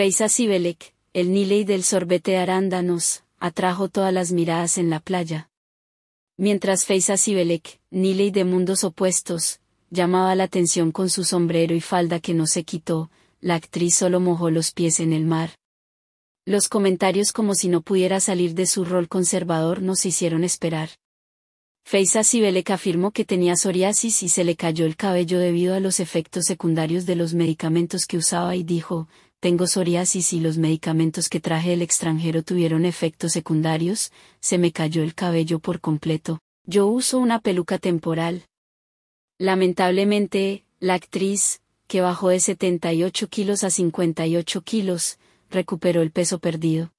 Feisa Sibelec, el Niley del sorbete arándanos, atrajo todas las miradas en la playa. Mientras Feisa Sibelec, Niley de mundos opuestos, llamaba la atención con su sombrero y falda que no se quitó, la actriz solo mojó los pies en el mar. Los comentarios como si no pudiera salir de su rol conservador nos hicieron esperar. Feisa Sibelec afirmó que tenía psoriasis y se le cayó el cabello debido a los efectos secundarios de los medicamentos que usaba y dijo, tengo psoriasis y los medicamentos que traje del extranjero tuvieron efectos secundarios, se me cayó el cabello por completo, yo uso una peluca temporal. Lamentablemente, la actriz, que bajó de 78 kilos a 58 kilos, recuperó el peso perdido.